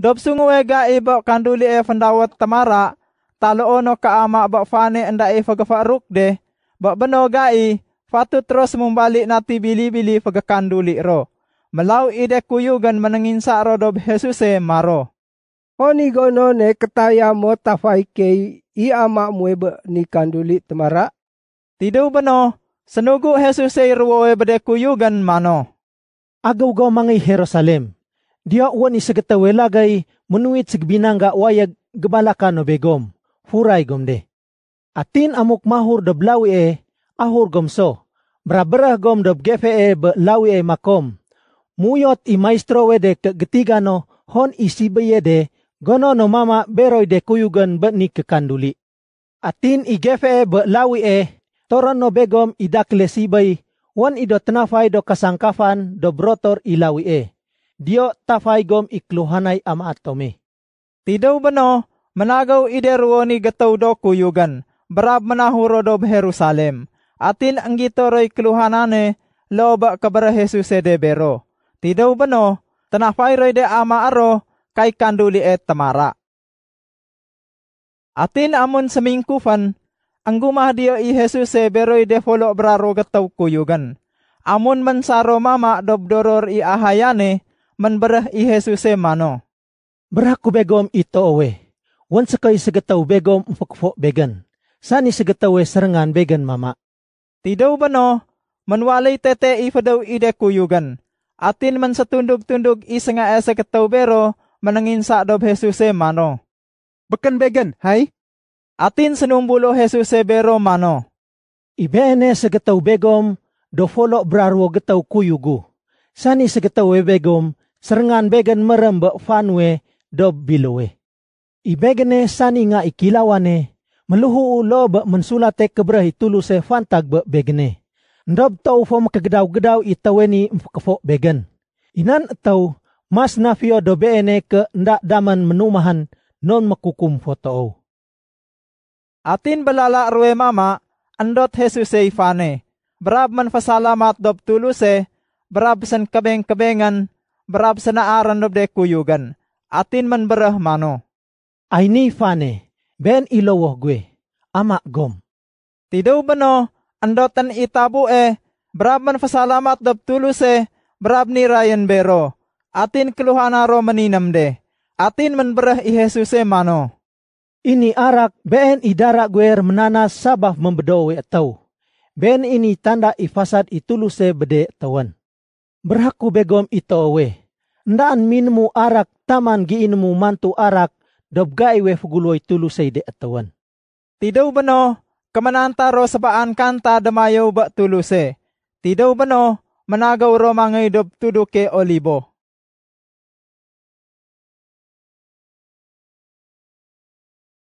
Dob sungu e gai, bak kanduli e fandawat tamara. Talo ono ka ama bak fane enda e fagafaruk de. Bak beno gai. Fatu terus mumbalik nati bili-bili fagakanduli ro. Melau ide kuyugan menengin saro dob Hesuse maro. Oni gono ne ketaya mo tafai kei i ama be ni kanduli tamara. Tidu beno. Senugu Hesuse ruwe bede kuyugan mano. agu gaw mangi Yerusalem Dia uwan ni sagatawe lagay menuit segbinangga wayag gebalakan no begom. Huray gomde. Atin amok mahur da blawi e ahur gomso. Brabrah gom da gefe e be e makom. Muyot i maestro wede ke no hon isibe de gono no mama beroy de kuyugan bet ni kekanduli. Atin i gefe e be e toron no begom idakle sibay wan ido tenafay do kasangkafan do brotor ilawi e dio tafaygom ikluhanay ama atomi. Tidaw bano, managaw iderwo ni gataw do kuyugan, barab manahuro do Jerusalem. Atin ang gitoroy kluhanane, looba kabara Jesus edebero. Tidaw bano, tanafay roy de ama aro, kay kanduli et tamara. Atin amon sa mingkufan, ang gumahadiyo i Jesus beroy de folo braro gataw kuyugan. Amon man sa Roma ma dobdoror i ahayane, Membelah barah i Jesus e mano. Barah begom ito owe. Wan sakay sagataw begom ufakfo began. Sani sagataw e sarangan began mama. Tidaw ba no? Manwalay tete ifadaw ide kuyugan. Atin man sa tundog-tundog isa nga esa kataw bero manangin sa adob Jesus e mano. Bekan began, hay? Atin sanumbulo Jesus e bero mano. Ibene sa gataw begom, do folo brarwo gataw kuyugo. Sani sa gataw e begom, serengan begen merembek fanwe do bilowe. Ibegene saninga ikilawane, meluhu ulo be mensulate keberah tuluse fantag be begene. Ndob tau fom kegedau-gedau itaweni kefok begen. Inan tau mas nafio dobeene ke ndak daman menumahan non mekukum foto. Atin belala ruwe mama, andot hesuse ifane. Berab man fasalamat dob tuluse, berab sen kebeng-kebengan, berap sana aran lob de kuyugan. Atin man berah mano. Aini fane, ben ilowoh gue, amak gom. Tidak beno, andotan itabu e, berap man fasalamat dap tulus e, berap ni Bero. Atin keluhan aro meninam de. Atin man berah i e mano. Ini arak ben idara gue er menana sabah membedowe tau. Ben ini tanda ifasad ituluse bede tawan. Berhaku begom ito we. Ndaan minmu arak taman giinmu mantu arak dobgai we fuguloy tulu de atawan. Tidau beno kemenantaro sebaan kanta demayo bak tuluse. Tidau beno menagau romangai dob tuduke olibo.